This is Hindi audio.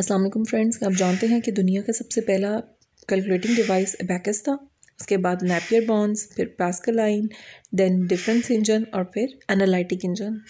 अस्सलाम वालेकुम फ्रेंड्स आप जानते हैं कि दुनिया का सबसे पहला कैलकुलेटिंग डिवाइस एबैकस था उसके बाद नैपियर बॉन्स फिर पास्कलाइन देन डिफरेंस इंजन और फिर एनालिटिक इंजन